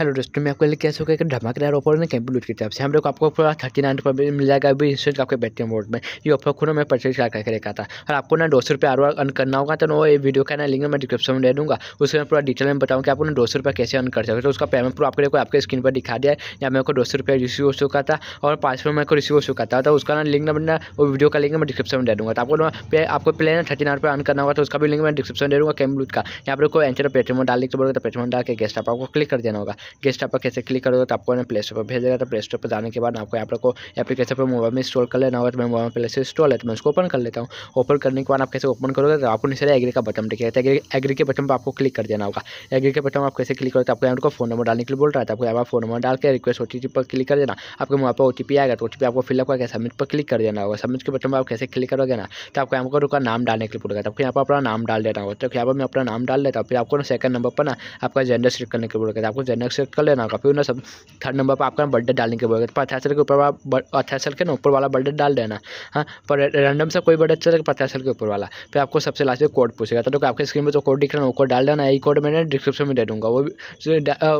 hello दोस्तों मैं आपको लिए कैसे होगा एक धमाकेदार ऑफर ने कैंपी लूट की तरफ से हम लोग आपको पूरा थर्टी नाइन रुपये मिल जाएगा अभी इंस्टेंट आपके बैटिंग मोड में ये ऑफर खुद मैं परचेज कर करके रखा था और आपको ना दो सौ रुपये आर अर्न करना होगा तो वो ये वीडियो का ना लिंक मैं डिस्क्रिप्शन में दे दूँगा उसके मैं पूरा डिटेल में बताऊँ कि आपको ना दो सौ रुपये कैसे अर्न कर सकते तो उसका पेमेंट पूरा आपके आपके स्क्रीन पर दिखा दिया या मेरे को दो सौ रुपये रिसीव हो चुका था और पाँच मेरे को रिसीव हो चुका था तो उसका ना लिंक ना वो वीडियो का लिंक मैं डिस्क्रिप्शन में दे दूँगा तो आपको आपको प्ले ना थर्टी नाइन पर अर्न करना होगा तो उसका भी लिंक मैं डिस्क्रिप्शन दे दूँगा कैम्प लूट का यहाँ पर कोई एंटर पेटीएम डाल के तो बोलेगा तो पेटीएम डाल के गेस्ट आपको क्लिक कर देना होगा गेस्ट आप कैसे क्लिक करोगे तो आपको प्ले स्टोर पर भेज देगा तो प्ले स्टोर पर जाने के बाद आपको यहाँ पर को एप्लीकेशन पर मोबाइल में इंस्टॉल कर लेना होगा तो मैं मोबाइल पहले से इंस्टॉल है तो मैं उसको ओपन कर लेता हूँ ओपन करने के बाद आप कैसे ओपन करोगे तो आपको नीचे एग्री का बटन दिखेगा तो एग्री के बटन पर आपको क्लिक कर देना होगा एग्री के बटन आप कैसे क्लिक करोगे तो आपको यहाँ को फोन नंबर डालने के लिए बोल रहा था तो आपको यहाँ पर फोन नंबर डाल के रिक्वेस्ट ओ पर क्लिक कर देना आपके वहाँ पर ओ आएगा तो ओटीपी आपको फिलअप करके सबमिट पर क्लिक कर देना होगा सबमिट के बटन पर आप कैसे क्लिक करोगे ना तो आपको यहाँ पर रुका नाम डालने के लिए बोलेगा तो आपको यहाँ पर अपना नाम डाल देना होगा तो यहाँ पर मैं अपना नाम डाल देता हूँ फिर आपको सेकंड नंबर पर ना आपका जेंडर सिलेक्ट करने के लिए बोलेगा तो आपको जेंडर एक्सेप्ट कर लेना होगा फिर ना सब थर्ड नंबर पर आपका बर्थडे डालने के बोलेगा तो के ऊपर वाला के ना ऊपर वाला बर्थडे डाल देना हाँ पर रैंडम से कोई बर्थडे चलेगा पचास के ऊपर वाला फिर आपको सबसे लास्ट में कोड पूछेगा तो आपके स्क्रीन पर जो कोड दिख रहा है वो कोड डाल देना यही कोड मैंने डिस्क्रिप्शन में दे दूँगा वो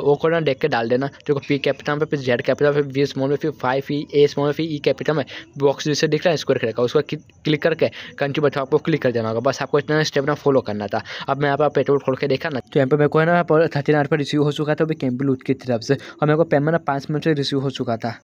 वो कोड ना देख के डाल देना जो पी कैपिटल में फिर जेड कैपिटल फिर बी स्मॉल में फिर फाइव ई ए स्मॉल में फिर ई कैपिटल में बॉक्स जिससे दिख रहा है स्क्वायर रखा उसको क्लिक करके कंट्री बताओ आपको क्लिक कर देना होगा बस आपको इतना स्टेप ना फॉलो करना था अब मैं यहाँ पर पेट्रोल खोल के देखा ना तो यहाँ पर मेरे को है ना थर्टी नाइन पर रिसीव हो चुका था तो अभी कैंप ब्लूथ की तरफ से और मेरे को पेमेंट पाँच मिनट से रिसीव हो चुका था